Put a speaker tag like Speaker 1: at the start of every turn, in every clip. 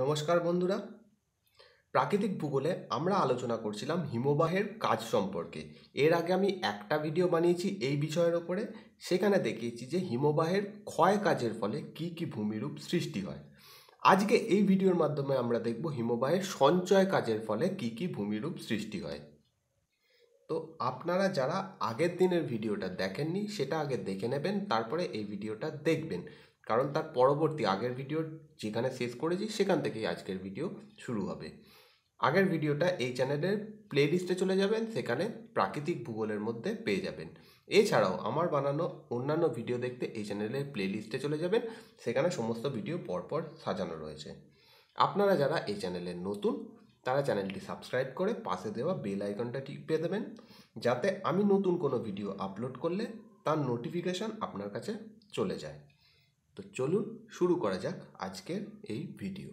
Speaker 1: নমস্কার বন্ধুরা প্রাকৃতিক ভূগোলে আমরা আলোচনা করছিলাম হিমবাহের কাজ সম্পর্কে এর আগে আমি একটা ভিডিও বানিয়েছি এই বিষয়ের ওপরে সেখানে দেখিয়েছি যে হিমবাহের ক্ষয় কাজের ফলে কি কি ভূমিরূপ সৃষ্টি হয় আজকে এই ভিডিওর মাধ্যমে আমরা দেখব হিমবাহের সঞ্চয় কাজের ফলে কি কি ভূমিরূপ সৃষ্টি হয় তো আপনারা যারা আগের দিনের ভিডিওটা দেখেননি সেটা আগে দেখে নেবেন তারপরে এই ভিডিওটা দেখবেন কারণ তার পরবর্তী আগের ভিডিও যেখানে শেষ করেছি সেখান থেকেই আজকের ভিডিও শুরু হবে আগের ভিডিওটা এই চ্যানেলের প্লেলিস্টে চলে যাবেন সেখানে প্রাকৃতিক ভূগোলের মধ্যে পেয়ে যাবেন এছাড়াও আমার বানানো অন্যান্য ভিডিও দেখতে এই চ্যানেলের প্লেলিস্টে চলে যাবেন সেখানে সমস্ত ভিডিও পরপর সাজানো রয়েছে আপনারা যারা এই চ্যানেলে নতুন তারা চ্যানেলটি সাবস্ক্রাইব করে পাশে দেওয়া বেল আইকনটা পেয়ে দেবেন যাতে আমি নতুন কোনো ভিডিও আপলোড করলে তার নোটিফিকেশান আপনার কাছে চলে যায় তো চলুন শুরু করা যাক আজকের এই ভিডিও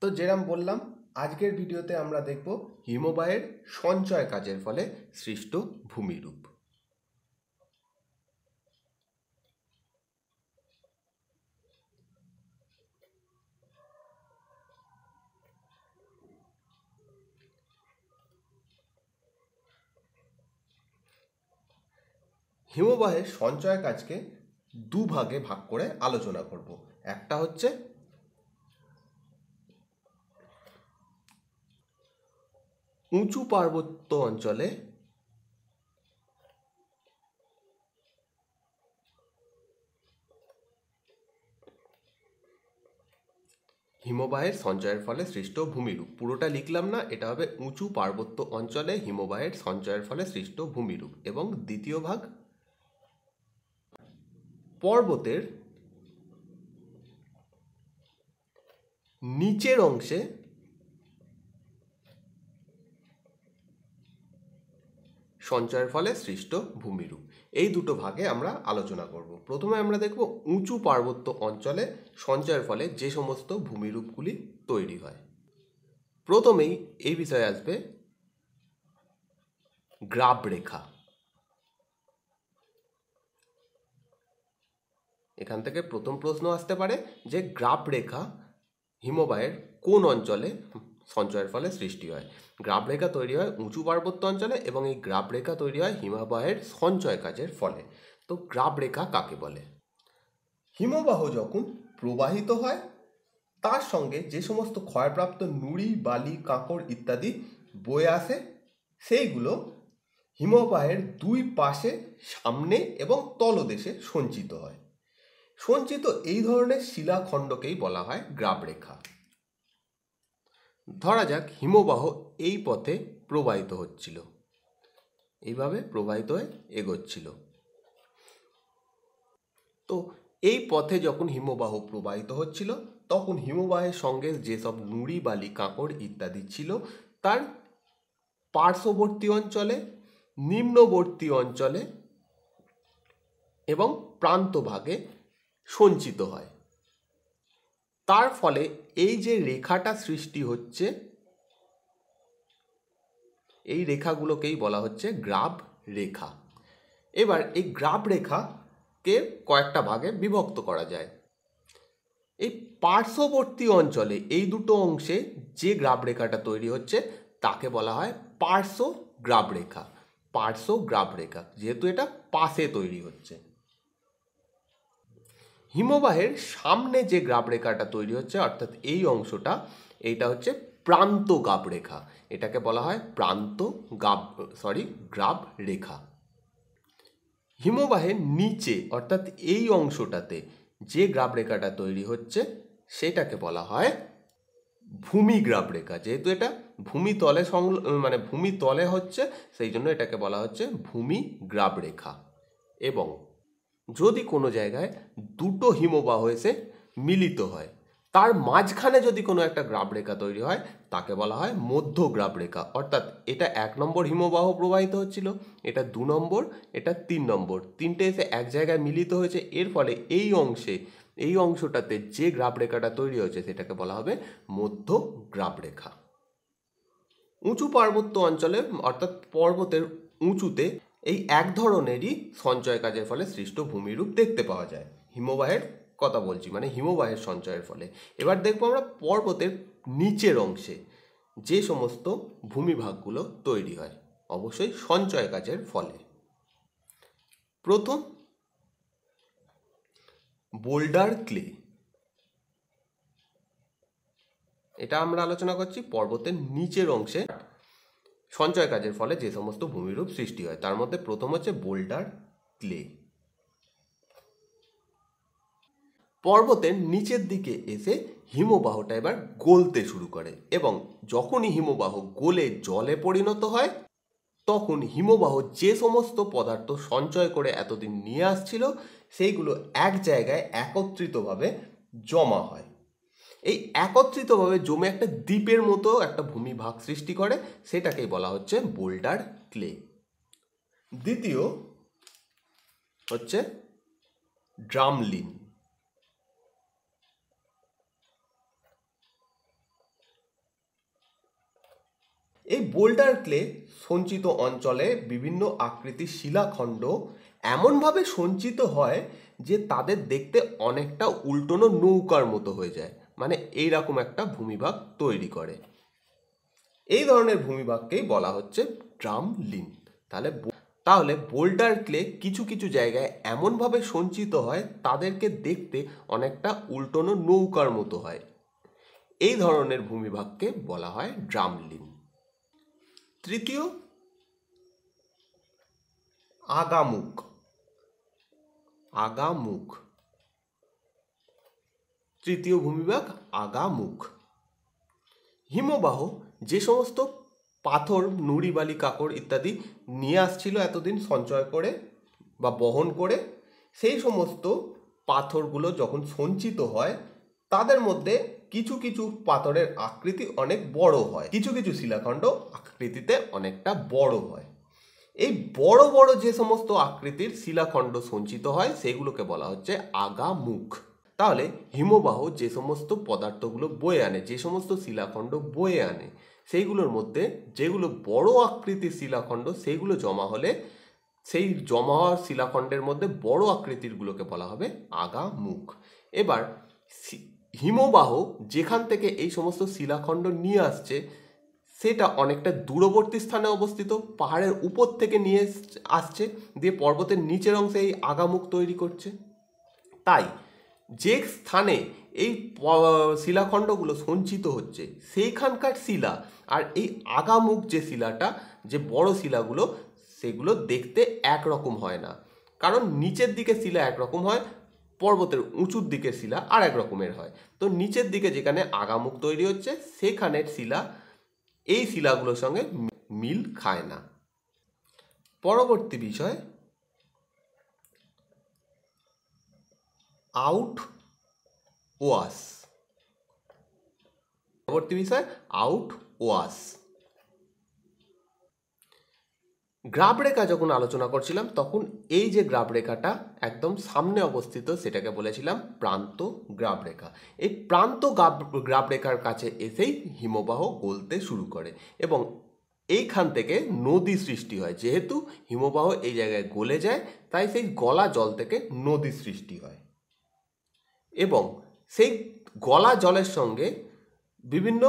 Speaker 1: তো যেরাম বললাম আজকের ভিডিওতে আমরা দেখব হিমবাহের সঞ্চয় কাজের ফলে সৃষ্ট ভূমিরূপ হিমবাহের সঞ্চয় কাজকে দুভাগে ভাগ করে আলোচনা করব একটা হচ্ছে উঁচু পার্বত্য অঞ্চলে হিমবাহের সঞ্চয়ের ফলে সৃষ্ট ভূমিরূপ পুরোটা লিখলাম না এটা হবে উঁচু পার্বত্য অঞ্চলে হিমবাহের সঞ্চয়ের ফলে সৃষ্ট ভূমিরূপ এবং দ্বিতীয় ভাগ পর্বতের নিচের অংশে সঞ্চয়ের ফলে সৃষ্ট ভূমিরূপ এই দুটো ভাগে আমরা আলোচনা করব প্রথমে আমরা দেখব উঁচু পার্বত্য অঞ্চলে সঞ্চয়ের ফলে যে সমস্ত ভূমিরূপগুলি তৈরি হয় প্রথমেই এই বিষয়ে আসবে গ্রাব রেখা এখান থেকে প্রথম প্রশ্ন আসতে পারে যে গ্রাফ রেখা হিমবাহের কোন অঞ্চলে সঞ্চয়ের ফলে সৃষ্টি হয় গ্রাফ রেখা তৈরি হয় উঁচু পার্বত্য অঞ্চলে এবং এই গ্রাফ রেখা তৈরি হয় হিমবাহের সঞ্চয় কাজের ফলে তো গ্রাফ রেখা কাকে বলে হিমবাহ যখন প্রবাহিত হয় তার সঙ্গে যে সমস্ত ক্ষয়প্রাপ্ত নুড়ি বালি কাঁকড় ইত্যাদি বয়ে আসে সেইগুলো হিমবাহের দুই পাশে সামনে এবং তলদেশে সঞ্চিত হয় সঞ্চিত এই ধরনের শিলাখণ্ডকেই বলা হয় গ্রাবরেখা ধরা যাক হিমবাহ এই পথে প্রবাহিত হচ্ছিল এইভাবে প্রবাহিত হয়ে এগোচ্ছিল তো এই পথে যখন হিমবাহ প্রবাহিত হচ্ছিল তখন হিমবাহের সঙ্গে যেসব নুড়ি বালি কাঁকড় ইত্যাদি ছিল তার পার্শ্ববর্তী অঞ্চলে নিম্নবর্তী অঞ্চলে এবং প্রান্তভাগে সঞ্চিত হয় তার ফলে এই যে রেখাটা সৃষ্টি হচ্ছে এই রেখাগুলোকেই বলা হচ্ছে গ্রাব রেখা এবার এই গ্রাফ রেখাকে কয়েকটা ভাগে বিভক্ত করা যায় এই পার্শ্ববর্তী অঞ্চলে এই দুটো অংশে যে গ্রাব রেখাটা তৈরি হচ্ছে তাকে বলা হয় পার্শ্ব গ্রাব রেখা পার্শ্ব গ্রাব রেখা যেহেতু এটা পাশে তৈরি হচ্ছে হিমবাহের সামনে যে গাবরেখাটা তৈরি হচ্ছে অর্থাৎ এই অংশটা এইটা হচ্ছে প্রান্ত গাবরেখা এটাকে বলা হয় প্রান্ত গাব সরি গ্রাব রেখা হিমবাহের নিচে অর্থাৎ এই অংশটাতে যে গ্রাব রেখাটা তৈরি হচ্ছে সেটাকে বলা হয় ভূমি গ্রাব রেখা যেহেতু এটা ভূমি তলে সংল মানে ভূমি তলে হচ্ছে সেই জন্য এটাকে বলা হচ্ছে ভূমি গ্রাব রেখা এবং যদি কোনো জায়গায় দুটো হিমবাহ এসে মিলিত হয় তার মাঝখানে যদি কোনো একটা গ্রাবরেখা রেখা তৈরি হয় তাকে বলা হয় মধ্য গ্রাবরেখা রেখা অর্থাৎ এটা এক নম্বর হিমবাহ প্রবাহিত হচ্ছিল এটা দু নম্বর এটা তিন নম্বর তিনটে এসে এক জায়গায় মিলিত হয়েছে এর ফলে এই অংশে এই অংশটাতে যে গ্রাবরেখাটা রেখাটা তৈরি হয়েছে সেটাকে বলা হবে মধ্য গ্রাবরেখা রেখা উঁচু পার্বত্য অঞ্চলে অর্থাৎ পর্বতের উঁচুতে এই এক ধরনেরই সঞ্চয় কাজের ফলে সৃষ্ট ভূমিরূপ দেখতে পাওয়া যায় হিমবাহের কথা বলছি মানে হিমবাহের সঞ্চয়ের ফলে এবার দেখবো আমরা পর্বতের নিচের অংশে যে সমস্ত ভূমিভাগগুলো তৈরি হয় অবশ্যই সঞ্চয় কাজের ফলে প্রথম বোল্ডার ক্লে এটা আমরা আলোচনা করছি পর্বতের নিচের অংশে সঞ্চয় কাজের ফলে যে সমস্ত ভূমিরূপ সৃষ্টি হয় তার মধ্যে প্রথম হচ্ছে বোল্ডার ক্লে পর্বতের নিচের দিকে এসে হিমবাহটা এবার গলতে শুরু করে এবং যখনই হিমবাহ গলে জলে পরিণত হয় তখন হিমবাহ যে সমস্ত পদার্থ সঞ্চয় করে এতদিন নিয়ে আসছিল সেইগুলো এক জায়গায় একত্রিতভাবে জমা হয় এই একত্রিতভাবে জমে একটা দ্বীপের মতো একটা ভূমিভাগ সৃষ্টি করে সেটাকেই বলা হচ্ছে বোল্ডার ক্লে দ্বিতীয় হচ্ছে ড্রামলিন এই বোল্ডার ক্লে সঞ্চিত অঞ্চলে বিভিন্ন আকৃতির শিলাখণ্ড এমনভাবে সঞ্চিত হয় যে তাদের দেখতে অনেকটা উল্টোনো নৌকার মতো হয়ে যায় মানে এই রকম একটা ভূমিভাগ তৈরি করে এই ধরনের ভূমিভাগকেই বলা হচ্ছে ড্রাম লিন তাহলে তাহলে বোল্ডার ক্লে কিছু কিছু জায়গায় এমনভাবে সঞ্চিত হয় তাদেরকে দেখতে অনেকটা উল্টোনো নৌকার মতো হয় এই ধরনের ভূমিভাগকে বলা হয় ড্রামলিন তৃতীয় আগামুখ আগামুখ তৃতীয় ভূমিভাগ আগামুখ হিমবাহ যে সমস্ত পাথর নুড়ি বালি কাকড় ইত্যাদি নিয়ে আসছিল এতদিন সঞ্চয় করে বা বহন করে সেই সমস্ত পাথরগুলো যখন সঞ্চিত হয় তাদের মধ্যে কিছু কিছু পাথরের আকৃতি অনেক বড় হয় কিছু কিছু শিলাখণ্ড আকৃতিতে অনেকটা বড় হয় এই বড় বড় যে সমস্ত আকৃতির শিলাখণ্ড সঞ্চিত হয় সেগুলোকে বলা হচ্ছে আগামুখ তাহলে হিমবাহ যে সমস্ত পদার্থগুলো বয়ে আনে যে সমস্ত শিলাখণ্ড বয়ে আনে সেইগুলোর মধ্যে যেগুলো বড় আকৃতির শিলাখণ্ড সেইগুলো জমা হলে সেই জমা হওয়ার শিলাখণ্ডের মধ্যে বড় আকৃতিরগুলোকে বলা হবে আগা মুখ এবার হিমবাহ যেখান থেকে এই সমস্ত শিলাখণ্ড নিয়ে আসছে সেটা অনেকটা দূরবর্তী স্থানে অবস্থিত পাহাড়ের উপর থেকে নিয়ে আসছে দিয়ে পর্বতের নিচের অংশে এই আগামুখ তৈরি করছে তাই যে স্থানে এই শিলাখণ্ডগুলো সঞ্চিত হচ্ছে সেইখানকার শিলা আর এই আগামুখ যে শিলাটা যে বড় শিলাগুলো সেগুলো দেখতে একরকম হয় না কারণ নিচের দিকে শিলা একরকম হয় পর্বতের উঁচুর দিকে শিলা আর এক রকমের হয় তো নিচের দিকে যেখানে আগামুখ তৈরি হচ্ছে সেখানের শিলা এই শিলাগুলোর সঙ্গে মিল খায় না পরবর্তী বিষয় আউট ওয়াস পরবর্তী বিষয় আউট ওয়াস গ্রাফ রেখা যখন আলোচনা করছিলাম তখন এই যে গ্রাফ রেখাটা একদম সামনে অবস্থিত সেটাকে বলেছিলাম প্রান্ত গ্রাফ রেখা এই প্রান্ত গ্রাফ রেখার কাছে এসেই হিমবাহ গলতে শুরু করে এবং এইখান থেকে নদী সৃষ্টি হয় যেহেতু হিমবাহ এই জায়গায় গলে যায় তাই সেই গলা জল থেকে নদী সৃষ্টি হয় এবং সেই গলা জলের সঙ্গে বিভিন্ন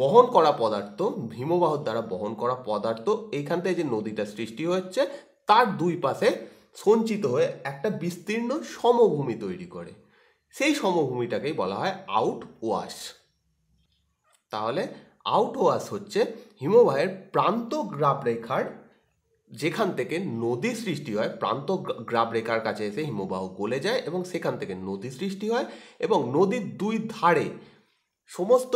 Speaker 1: বহন করা পদার্থ হিমবাহর দ্বারা বহন করা পদার্থ এইখান থেকে যে নদীটা সৃষ্টি হচ্ছে তার দুই পাশে সঞ্চিত হয়ে একটা বিস্তীর্ণ সমভূমি তৈরি করে সেই সমভূমিটাকেই বলা হয় আউট ওয়াশ তাহলে আউট ওয়াশ হচ্ছে হিমবাহের প্রান্ত গ্রাফ রেখার যেখান থেকে নদী সৃষ্টি হয় প্রান্ত গ্রাব রেখার কাছে এসে হিমবাহ গলে যায় এবং সেখান থেকে নদী সৃষ্টি হয় এবং নদীর দুই ধারে সমস্ত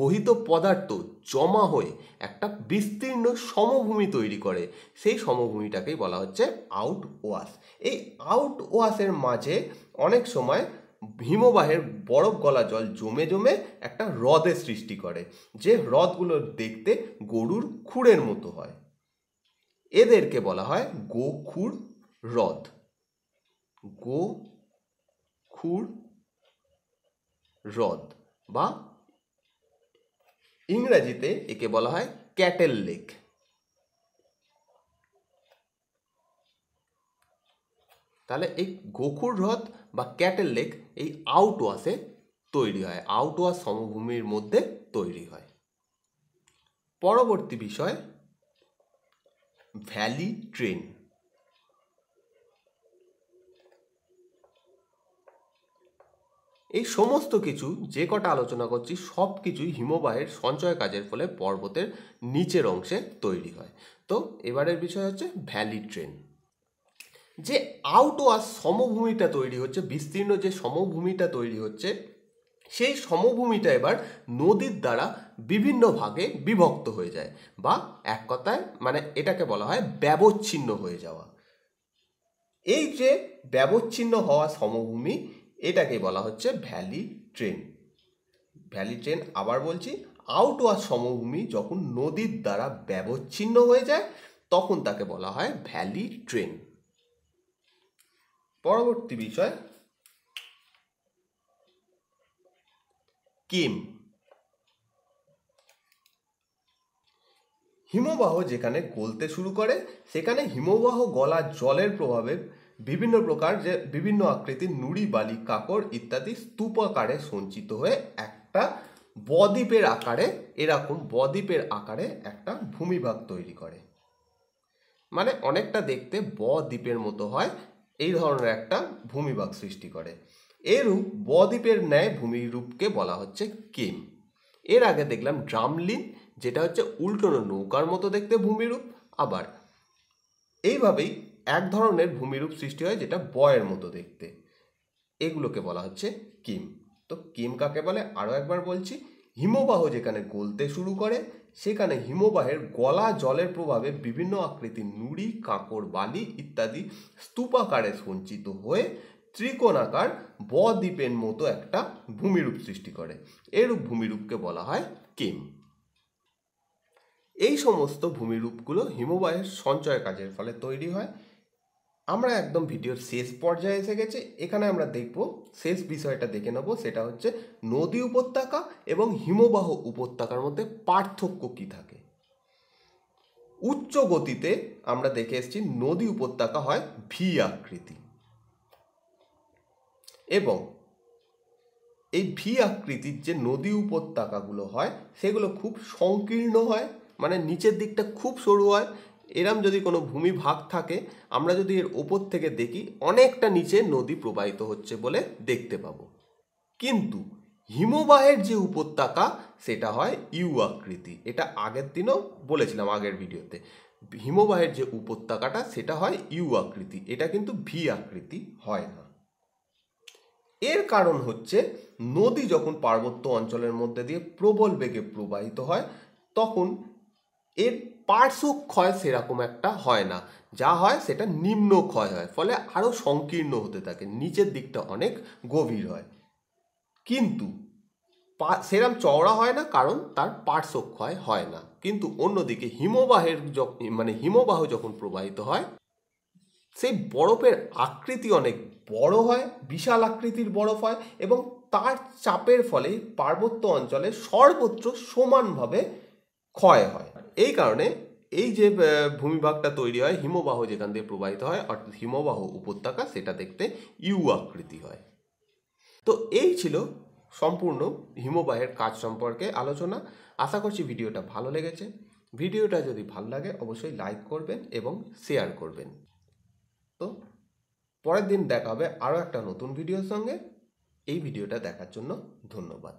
Speaker 1: বহিত পদার্থ জমা হয়ে একটা বিস্তীর্ণ সমভূমি তৈরি করে সেই সমভূমিটাকেই বলা হচ্ছে আউট ওয়াশ এই আউট ওয়াশের মাঝে অনেক সময় হিমবাহের বরফ গলা জল জমে জমে একটা হ্রদের সৃষ্টি করে যে হ্রদগুলো দেখতে গরুর খুঁড়ের মতো হয় এদেরকে বলা হয় গোখুর হ্রদ গো খুর হ্রদ বা ইংরাজিতে একে বলা হয় ক্যাটেল লেক তাহলে এই গোখুর হ্রদ বা ক্যাটেল লেক এই আউটওয়াসে তৈরি হয় আউটওয়াস সমভূমির মধ্যে তৈরি হয় পরবর্তী বিষয় ভ্যালি ট্রেন এই সমস্ত কিছু যে কটা আলোচনা করছি সব কিছুই হিমবাহের সঞ্চয় কাজের ফলে পর্বতের নিচের অংশে তৈরি হয় তো এবারের বিষয় হচ্ছে ভ্যালি ট্রেন যে আউট সমভূমিটা তৈরি হচ্ছে বিস্তীর্ণ যে সমভূমিটা তৈরি হচ্ছে সেই সমভূমিটা এবার নদীর দ্বারা বিভিন্ন ভাগে বিভক্ত হয়ে যায় বা এক কথায় মানে এটাকে বলা হয় ব্যবচ্ছিন্ন হয়ে যাওয়া এই যে ব্যবচ্ছিন্ন হওয়া সমভূমি এটাকে বলা হচ্ছে ভ্যালি ট্রেন ভ্যালি ট্রেন আবার বলছি আউটওয়ার সমভূমি যখন নদীর দ্বারা ব্যবচ্ছিন্ন হয়ে যায় তখন তাকে বলা হয় ভ্যালি ট্রেন পরবর্তী বিষয় কিম হিমবাহ যেখানে গলতে শুরু করে সেখানে হিমবাহ গলা জলের প্রভাবে বিভিন্ন প্রকার যে বিভিন্ন আকৃতির নুড়ি বালি কাপড় ইত্যাদি স্তূপাকারে সঞ্চিত হয়ে একটা বদ্বীপের আকারে এরকম বদ্বীপের আকারে একটা ভূমিভাগ তৈরি করে মানে অনেকটা দেখতে বদ্বীপের মতো হয় এই ধরনের একটা ভূমিভাগ সৃষ্টি করে এরূপ বদ্বীপের ন্যায় ভূমিরূপকে বলা হচ্ছে কিম এর আগে দেখলাম ড্রামলিন যেটা হচ্ছে উল্টোনো নৌকার মতো দেখতে ভূমিরূপ আবার এইভাবেই এক ধরনের ভূমিরূপ সৃষ্টি হয় যেটা বয়ের মতো দেখতে এগুলোকে বলা হচ্ছে কিম তো কিম কাকে বলে আরও একবার বলছি হিমবাহ যেখানে গলতে শুরু করে সেখানে হিমবাহের গলা জলের প্রভাবে বিভিন্ন আকৃতির নুড়ি কাঁকড় বালি ইত্যাদি স্তূপাকারে সঞ্চিত হয়ে ত্রিকোণাকার বদ্বীপের মতো একটা ভূমিরূপ সৃষ্টি করে এরূপ ভূমিরূপকে বলা হয় কিম এই সমস্ত ভূমিরূপগুলো হিমবাহের সঞ্চয় কাজের ফলে তৈরি হয় আমরা একদম ভিডিওর শেষ পর্যায়ে এসে গেছে এখানে আমরা দেখব শেষ বিষয়টা দেখে নেব সেটা হচ্ছে নদী উপত্যকা এবং হিমবাহ উপত্যকার মধ্যে পার্থক্য কী থাকে উচ্চ গতিতে আমরা দেখে এসেছি নদী উপত্যকা হয় ভি আকৃতি এবং এই ভি আকৃতির যে নদী উপত্যকাগুলো হয় সেগুলো খুব সংকীর্ণ হয় মানে নিচের দিকটা খুব সরু হয় এরম যদি কোনো ভূমি ভাগ থাকে আমরা যদি এর ওপর থেকে দেখি অনেকটা নিচে নদী প্রবাহিত হচ্ছে বলে দেখতে পাবো কিন্তু হিমবাহের যে উপত্যকা সেটা হয় ইউ আকৃতি এটা আগের দিনও বলেছিলাম আগের ভিডিওতে হিমবাহের যে উপত্যকাটা সেটা হয় ইউ আকৃতি এটা কিন্তু ভি আকৃতি হয় না এর কারণ হচ্ছে নদী যখন পার্বত্য অঞ্চলের মধ্যে দিয়ে প্রবল বেগে প্রবাহিত হয় তখন এর পার্শ্বক্ষয় সেরকম একটা হয় না যা হয় সেটা নিম্ন ক্ষয় হয় ফলে আরও সংকীর্ণ হতে থাকে নিচের দিকটা অনেক গভীর হয় কিন্তু সেরাম চওড়া হয় না কারণ তার পার্শ্বক্ষয় হয় না কিন্তু অন্যদিকে হিমবাহের মানে হিমবাহ যখন প্রবাহিত হয় সেই বরফের আকৃতি অনেক বড় হয় বিশাল আকৃতির বরফ হয় এবং তার চাপের ফলে পার্বত্য অঞ্চলে সর্বত্র সমানভাবে ক্ষয় হয় এই কারণে এই যে ভূমিভাগটা তৈরি হয় হিমবাহ যেখান দিয়ে প্রবাহিত হয় অর্থাৎ হিমবাহ উপত্যকা সেটা দেখতে ইউ আকৃতি হয় তো এই ছিল সম্পূর্ণ হিমবাহের কাজ সম্পর্কে আলোচনা আশা করছি ভিডিওটা ভালো লেগেছে ভিডিওটা যদি ভালো লাগে অবশ্যই লাইক করবেন এবং শেয়ার করবেন তো পরের দিন দেখাবে আরও একটা নতুন ভিডিওর সঙ্গে এই ভিডিওটা দেখার জন্য ধন্যবাদ